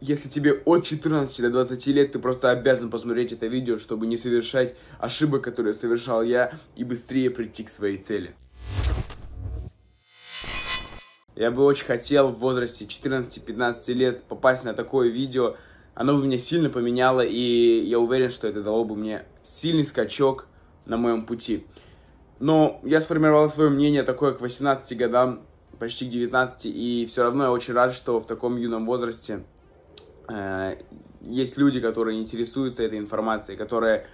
если тебе от 14 до 20 лет, ты просто обязан посмотреть это видео, чтобы не совершать ошибок, которые совершал я, и быстрее прийти к своей цели. Я бы очень хотел в возрасте 14-15 лет попасть на такое видео. Оно бы меня сильно поменяло, и я уверен, что это дало бы мне сильный скачок на моем пути. Но я сформировал свое мнение такое к 18 годам, почти к 19, и все равно я очень рад, что в таком юном возрасте Э, есть люди, которые интересуются этой информацией, которые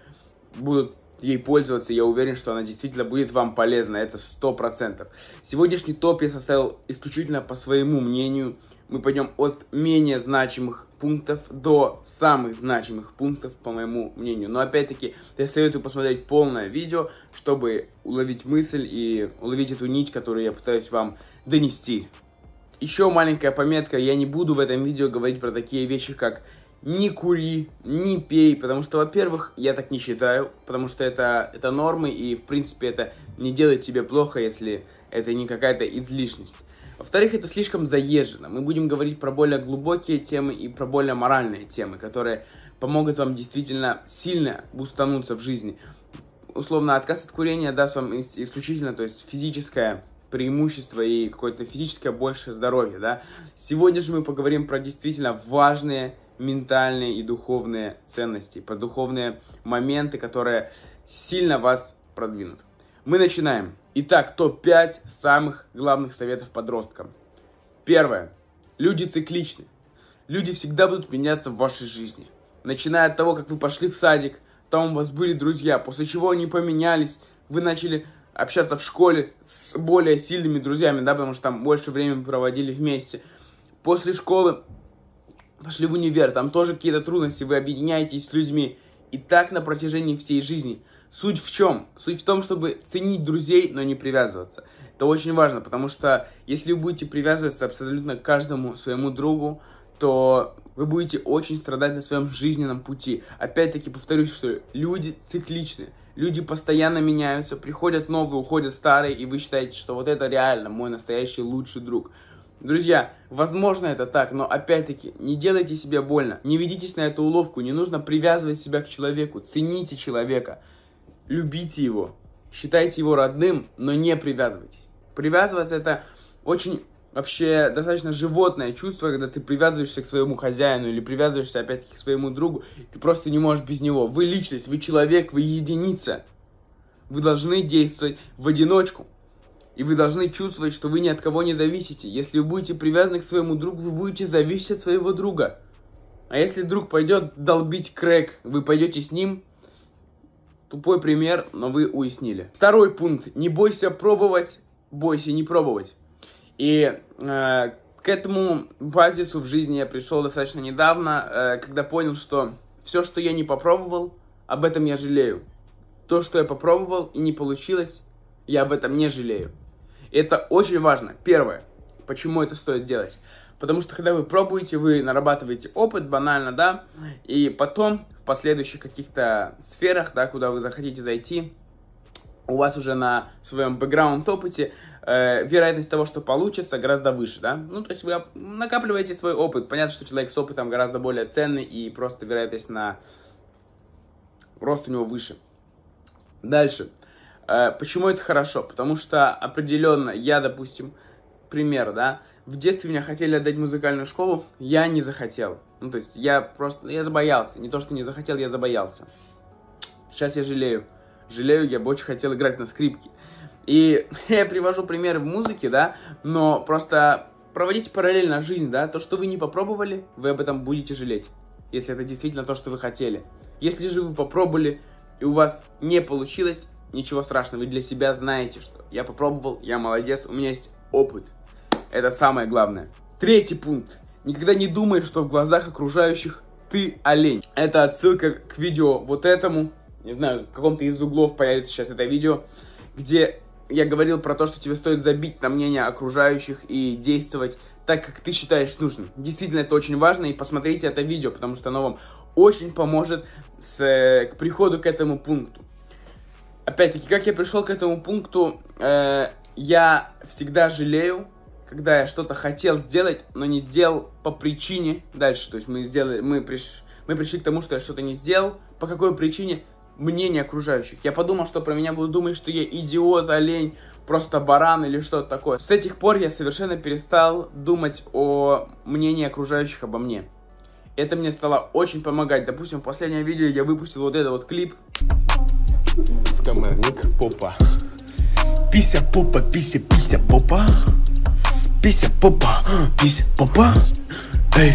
будут ей пользоваться, я уверен, что она действительно будет вам полезна, это сто процентов. Сегодняшний топ я составил исключительно по своему мнению. Мы пойдем от менее значимых пунктов до самых значимых пунктов, по моему мнению. Но опять-таки, я советую посмотреть полное видео, чтобы уловить мысль и уловить эту нить, которую я пытаюсь вам донести. Еще маленькая пометка, я не буду в этом видео говорить про такие вещи, как не кури, не пей, потому что, во-первых, я так не считаю, потому что это, это нормы, и, в принципе, это не делает тебе плохо, если это не какая-то излишность. Во-вторых, это слишком заезжено. Мы будем говорить про более глубокие темы и про более моральные темы, которые помогут вам действительно сильно бустануться в жизни. Условно, отказ от курения даст вам исключительно, то есть физическое преимущество и какое-то физическое большее здоровье, да. Сегодня же мы поговорим про действительно важные ментальные и духовные ценности, про духовные моменты, которые сильно вас продвинут. Мы начинаем. Итак, топ-5 самых главных советов подросткам. Первое. Люди цикличны. Люди всегда будут меняться в вашей жизни. Начиная от того, как вы пошли в садик, там у вас были друзья, после чего они поменялись, вы начали общаться в школе с более сильными друзьями, да, потому что там больше времени проводили вместе. После школы пошли в универ, там тоже какие-то трудности, вы объединяетесь с людьми. И так на протяжении всей жизни. Суть в чем? Суть в том, чтобы ценить друзей, но не привязываться. Это очень важно, потому что если вы будете привязываться абсолютно к каждому своему другу, то вы будете очень страдать на своем жизненном пути. Опять-таки повторюсь, что люди цикличны. Люди постоянно меняются, приходят новые, уходят старые, и вы считаете, что вот это реально мой настоящий лучший друг. Друзья, возможно это так, но опять-таки не делайте себе больно, не ведитесь на эту уловку, не нужно привязывать себя к человеку, цените человека, любите его, считайте его родным, но не привязывайтесь. Привязываться это очень вообще достаточно животное чувство, когда ты привязываешься к своему хозяину или привязываешься опять-таки к своему другу, ты просто не можешь без него. Вы личность, вы человек, вы единица. Вы должны действовать в одиночку. И вы должны чувствовать, что вы ни от кого не зависите. Если вы будете привязаны к своему другу, вы будете зависеть от своего друга. А если друг пойдет долбить крэк, вы пойдете с ним, Тупой пример, но вы уяснили. Второй пункт. Не бойся пробовать, бойся не пробовать. И э, к этому базису в жизни я пришел достаточно недавно, э, когда понял, что все, что я не попробовал, об этом я жалею. То, что я попробовал и не получилось, я об этом не жалею. И это очень важно. Первое, почему это стоит делать. Потому что когда вы пробуете, вы нарабатываете опыт, банально, да, и потом в последующих каких-то сферах, да, куда вы захотите зайти, у вас уже на своем бэкграунд-опыте э, вероятность того, что получится, гораздо выше, да? Ну, то есть вы накапливаете свой опыт. Понятно, что человек с опытом гораздо более ценный, и просто вероятность на рост у него выше. Дальше. Э, почему это хорошо? Потому что определенно я, допустим, пример, да, в детстве меня хотели отдать в музыкальную школу, я не захотел. Ну, то есть я просто, я забоялся. Не то, что не захотел, я забоялся. Сейчас я жалею Жалею, я бы очень хотел играть на скрипке. И я привожу примеры в музыке, да, но просто проводите параллельно жизнь, да, то, что вы не попробовали, вы об этом будете жалеть, если это действительно то, что вы хотели. Если же вы попробовали, и у вас не получилось, ничего страшного, вы для себя знаете, что я попробовал, я молодец, у меня есть опыт. Это самое главное. Третий пункт. Никогда не думай, что в глазах окружающих ты олень. Это отсылка к видео вот этому, не знаю, в каком-то из углов появится сейчас это видео, где я говорил про то, что тебе стоит забить на мнение окружающих и действовать так, как ты считаешь нужным. Действительно, это очень важно, и посмотрите это видео, потому что оно вам очень поможет с, э, к приходу к этому пункту. Опять-таки, как я пришел к этому пункту, э, я всегда жалею, когда я что-то хотел сделать, но не сделал по причине дальше. То есть мы сделали, мы приш, мы пришли к тому, что я что-то не сделал. По какой причине? мнение окружающих. Я подумал, что про меня будут думать, что я идиот, олень, просто баран или что-то такое. С этих пор я совершенно перестал думать о мнении окружающих обо мне. Это мне стало очень помогать. Допустим, в последнем видео я выпустил вот этот вот клип. Скамерник попа. Пися попа, пися, пися попа. Пися попа, пися попа. Эй,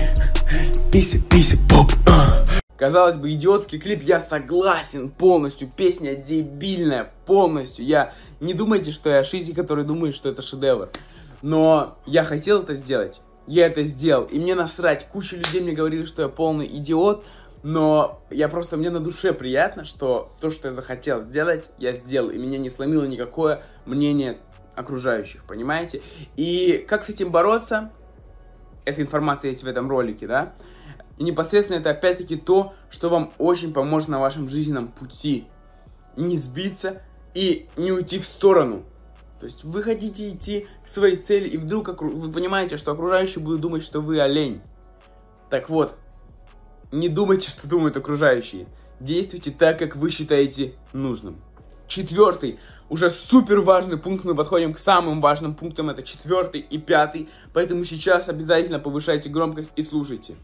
пися, пися попа. Казалось бы, идиотский клип, я согласен полностью, песня дебильная полностью. Я не думайте, что я шизик, который думает, что это шедевр. Но я хотел это сделать, я это сделал, и мне насрать. Куча людей мне говорили, что я полный идиот, но я просто, мне на душе приятно, что то, что я захотел сделать, я сделал, и меня не сломило никакое мнение окружающих, понимаете? И как с этим бороться? Эта информация есть в этом ролике, да? И непосредственно это опять-таки то, что вам очень поможет на вашем жизненном пути. Не сбиться и не уйти в сторону. То есть вы хотите идти к своей цели, и вдруг вы понимаете, что окружающие будут думать, что вы олень. Так вот, не думайте, что думают окружающие. Действуйте так, как вы считаете нужным. Четвертый, уже супер важный пункт, мы подходим к самым важным пунктам, это четвертый и пятый, поэтому сейчас обязательно повышайте громкость и слушайте.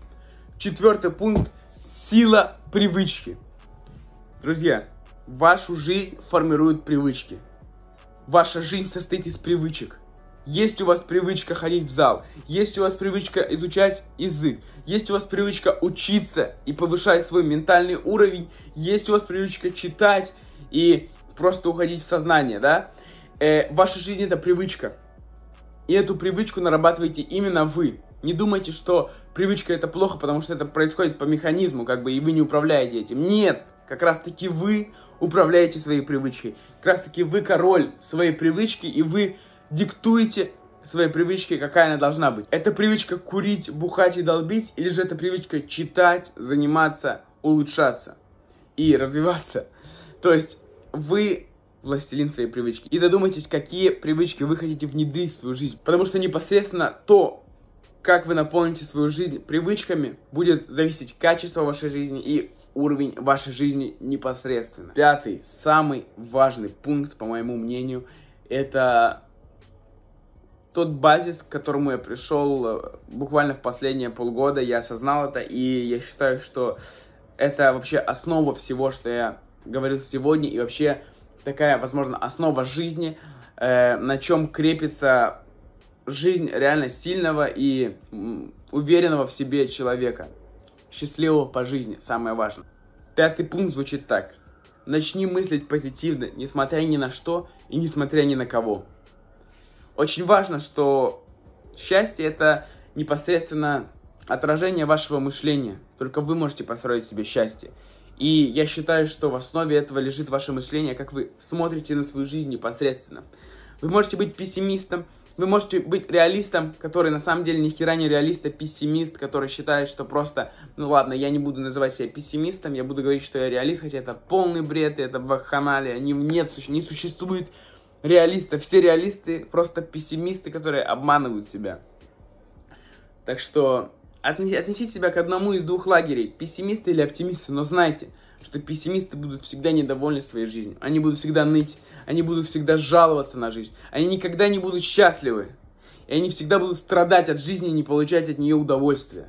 Четвертый пункт – сила привычки. Друзья, вашу жизнь формируют привычки. Ваша жизнь состоит из привычек. Есть у вас привычка ходить в зал, есть у вас привычка изучать язык, есть у вас привычка учиться и повышать свой ментальный уровень, есть у вас привычка читать и просто уходить в сознание, да? Э, ваша жизнь это привычка. И эту привычку нарабатываете именно вы. Не думайте, что привычка это плохо, потому что это происходит по механизму, как бы, и вы не управляете этим. Нет, как раз таки вы управляете своей привычкой. Как раз таки вы король своей привычки, и вы диктуете своей привычке, какая она должна быть. Это привычка курить, бухать и долбить, или же это привычка читать, заниматься, улучшаться и развиваться. То есть вы властелин своей привычки. И задумайтесь, какие привычки вы хотите внедрить в свою жизнь. Потому что непосредственно то, как вы наполните свою жизнь привычками, будет зависеть качество вашей жизни и уровень вашей жизни непосредственно. Пятый, самый важный пункт, по моему мнению, это тот базис, к которому я пришел э, буквально в последние полгода, я осознал это, и я считаю, что это вообще основа всего, что я говорил сегодня, и вообще такая, возможно, основа жизни, э, на чем крепится жизнь реально сильного и уверенного в себе человека. Счастливого по жизни, самое важное. Пятый пункт звучит так. Начни мыслить позитивно, несмотря ни на что и несмотря ни на кого. Очень важно, что счастье это непосредственно отражение вашего мышления. Только вы можете построить себе счастье. И я считаю, что в основе этого лежит ваше мышление, как вы смотрите на свою жизнь непосредственно. Вы можете быть пессимистом, вы можете быть реалистом, который на самом деле ни хера не реалист, а пессимист, который считает, что просто, ну ладно, я не буду называть себя пессимистом, я буду говорить, что я реалист, хотя это полный бред, и это вакханалия, не, нет, не существует реалиста, Все реалисты просто пессимисты, которые обманывают себя. Так что отнесите себя к одному из двух лагерей, пессимисты или оптимисты, но знайте – что пессимисты будут всегда недовольны своей жизнью. Они будут всегда ныть, они будут всегда жаловаться на жизнь. Они никогда не будут счастливы. И они всегда будут страдать от жизни и не получать от нее удовольствия.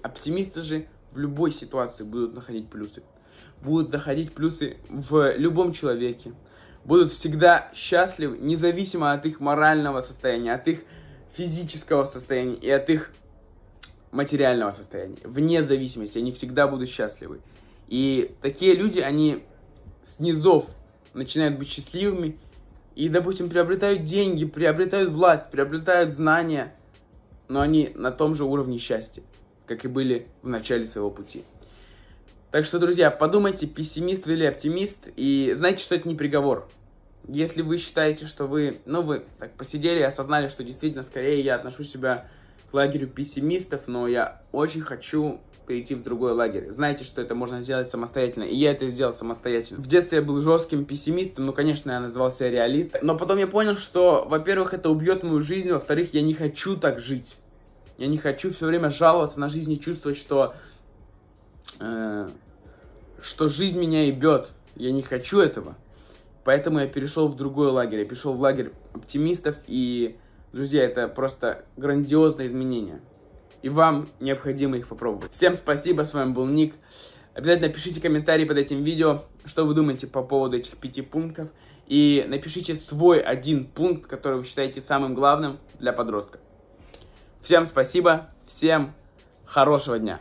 А пессимисты же в любой ситуации будут находить плюсы. Будут находить плюсы в любом человеке. Будут всегда счастливы, независимо от их морального состояния, от их физического состояния и от их материального состояния. Вне зависимости они всегда будут счастливы. И такие люди, они с низов начинают быть счастливыми и, допустим, приобретают деньги, приобретают власть, приобретают знания, но они на том же уровне счастья, как и были в начале своего пути. Так что, друзья, подумайте, пессимист вы или оптимист, и знайте, что это не приговор. Если вы считаете, что вы, ну, вы так посидели и осознали, что действительно, скорее я отношу себя к лагерю пессимистов, но я очень хочу перейти в другой лагерь. Знаете, что это можно сделать самостоятельно, и я это сделал самостоятельно. В детстве я был жестким пессимистом, ну, конечно, я назывался реалист, но потом я понял, что, во-первых, это убьет мою жизнь, во-вторых, я не хочу так жить. Я не хочу все время жаловаться на жизнь и чувствовать, что, э, что жизнь меня ебет. Я не хочу этого. Поэтому я перешел в другой лагерь. Я перешел в лагерь оптимистов и, друзья, это просто грандиозное изменение и вам необходимо их попробовать. Всем спасибо, с вами был Ник. Обязательно пишите комментарии под этим видео, что вы думаете по поводу этих пяти пунктов. И напишите свой один пункт, который вы считаете самым главным для подростка. Всем спасибо, всем хорошего дня.